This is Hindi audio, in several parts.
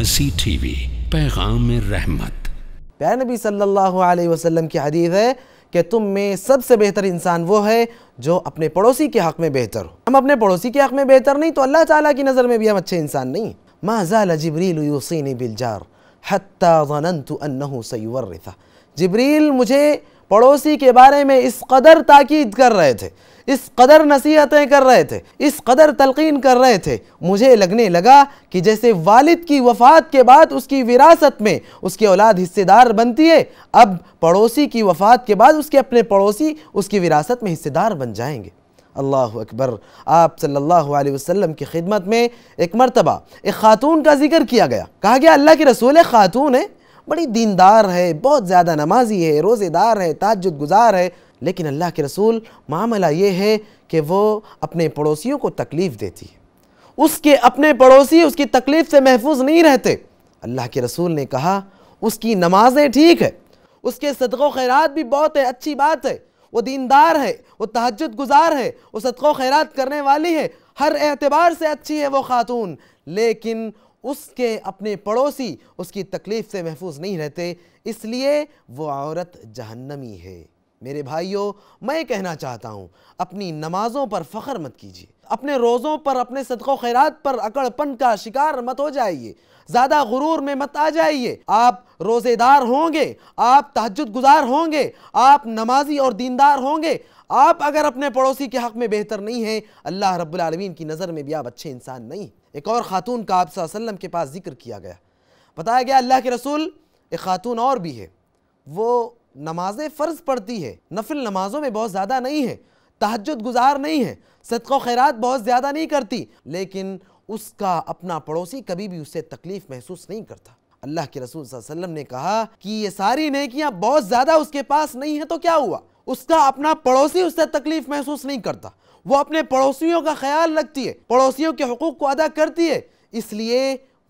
मसी टी वी पैगाम रहमत प्यार नबी सल्लल्लाहु अलैहि वसल्लम की हदीस है कि तुम में सबसे बेहतर इंसान वो है जो अपने पड़ोसी के हक़ में बेहतर हो हम अपने पड़ोसी के हक़ में बेहतर नहीं तो अल्लाह ताला की नज़र में भी हम अच्छे इंसान नहीं माजाल जबरील यूसिनी बिलजार हत्ता वनंतु अन्नहु सयूवर्रिथा जिब्रील मुझे पड़ोसी के बारे में इस कदर ताकीद कर रहे थे इस कदर नसीहतें कर रहे थे इस कदर तलकिन कर रहे थे मुझे लगने लगा कि जैसे वालिद की वफ़ात के बाद उसकी विरासत में उसकी औलाद हिस्सेदार बनती है अब पड़ोसी की वफ़ात के बाद उसके अपने पड़ोसी उसकी विरासत में हिस्सेदार बन जाएंगे अल्लाह अकबर आप सल्लल्लाहु अलैहि वसल्लम की खिदमत में एक मरतबा एक ख़ातून का जिक्र किया गया कहा गया अल्लाह के रसूल ख़ातून है बड़ी दीनदार है बहुत ज़्यादा नमाजी है रोज़ेदार है ताजुद गुजार है लेकिन अल्लाह के रसूल मामला ये है कि वो अपने पड़ोसियों को तकलीफ़ देती है उसके अपने पड़ोसी उसकी तकलीफ़ से महफूज नहीं रहते अल्लाह के रसूल ने कहा उसकी नमाजें ठीक है उसके सदको खैरात भी बहुत है अच्छी बात है वो दीनदार है वो तहजद गुजार है वो सदक़ो खैरात करने वाली है हर एतबार से अच्छी है वो खातून लेकिन उसके अपने पड़ोसी उसकी तकलीफ़ से महफूज नहीं रहते इसलिए वो औरत जहन्नमी है मेरे भाइयों मैं कहना चाहता हूँ अपनी नमाज़ों पर फ़ख्र मत कीजिए अपने रोज़ों पर अपने सदक़ों खैरात पर अकड़पन का शिकार मत हो जाइए ज़्यादा गुरूर में मत आ जाइए आप रोज़ेदार होंगे आप तहजद गुजार होंगे आप नमाजी और दीनदार होंगे आप अगर अपने पड़ोसी के हक़ में बेहतर नहीं हैं अल्लाह रब्लमीन की नज़र में भी आप अच्छे इंसान नहीं एक और ख़ातून का आप वसम के पास जिक्र किया गया बताया गया अल्लाह के रसूल एक ख़ातून और भी है वो नमाज फ़र्ज़ पढ़ती है नफिल नमाज़ों में बहुत ज़्यादा नहीं है तहजद गुजार नहीं है सदको खैरत बहुत ज़्यादा नहीं करती लेकिन उसका अपना पड़ोसी कभी भी उससे तकलीफ़ महसूस नहीं करता अल्लाह के रसूल वसल्लम ने कहा कि ये सारी नेकियां बहुत ज़्यादा उसके पास नहीं है तो क्या हुआ उसका अपना पड़ोसी उससे तकलीफ महसूस नहीं करता वो अपने पड़ोसियों का ख्याल रखती है पड़ोसियों के हकूक़ को अदा करती है इसलिए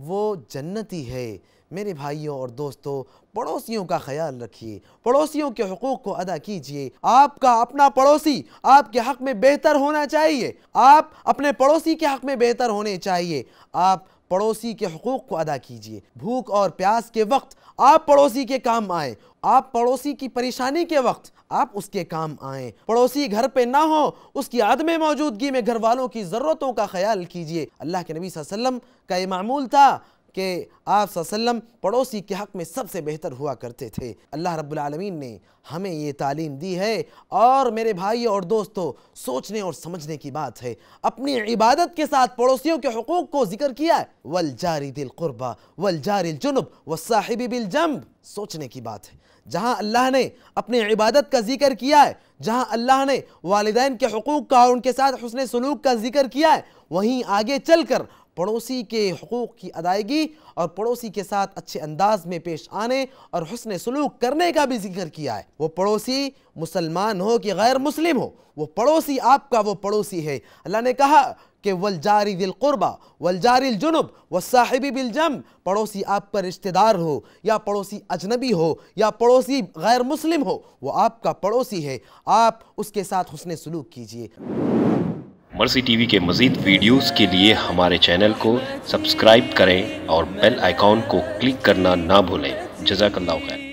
वो जन्नती है मेरे भाइयों और दोस्तों पड़ोसियों का ख्याल रखिए पड़ोसियों के हकूक़ को अदा कीजिए आपका अपना पड़ोसी आपके हक़ में बेहतर होना चाहिए आप अपने पड़ोसी के हक़ में बेहतर होने चाहिए आप पड़ोसी के हकूक़ को अदा कीजिए भूख और प्यास के वक्त आप पड़ोसी के काम आए आप पड़ोसी की परेशानी के वक्त आप उसके काम आए पड़ोसी घर पे ना हो उसकी आदम मौजूदगी में घर वालों की ज़रूरतों का ख्याल कीजिए अल्लाह के नबी वसल्लम का ये मामूल था कि आप सल्लम पड़ोसी के हक़ में सबसे बेहतर हुआ करते थे अल्लाह रब्लमीन ने हमें ये तालीम दी है और मेरे भाई और दोस्तों सोचने और समझने की बात है अपनी इबादत के साथ पड़ोसियों के हकूक़ को जिक्र किया है वल जारी दिल क़ुरबा वल जारी जुनब व साहिबी बिलजम सोचने की बात है जहाँ अल्लाह ने अपनी इबादत का जिक्र किया है जहाँ अल्लाह ने वालदान के हकूक़ का और उनके साथ हसन सलूक का जिक्र किया है वहीं आगे चल कर पड़ोसी के हकूक़ की अदायगी और पड़ोसी के साथ अच्छे अंदाज में पेश आने और हसन सलूक करने का भी जिक्र किया है वो पड़ोसी मुसलमान हो कि गैर मुस्लिम हो वो पड़ोसी आपका वो पड़ोसी है अल्लाह ने कहा कि वल जारी दिलकुरबा वल जारी जुनूब व साहिबी बिलजम पड़ोसी आपका रिश्तेदार हो या पड़ोसी अजनबी हो या पड़ोसी गैर मुस्लिम हो वो आपका पड़ोसी है आप उसके साथ हसन सलूक कीजिए मर्सी टीवी के मज़ीद वीडियोस के लिए हमारे चैनल को सब्सक्राइब करें और बेल आइकॉन को क्लिक करना ना भूलें जजाकल्ला खैर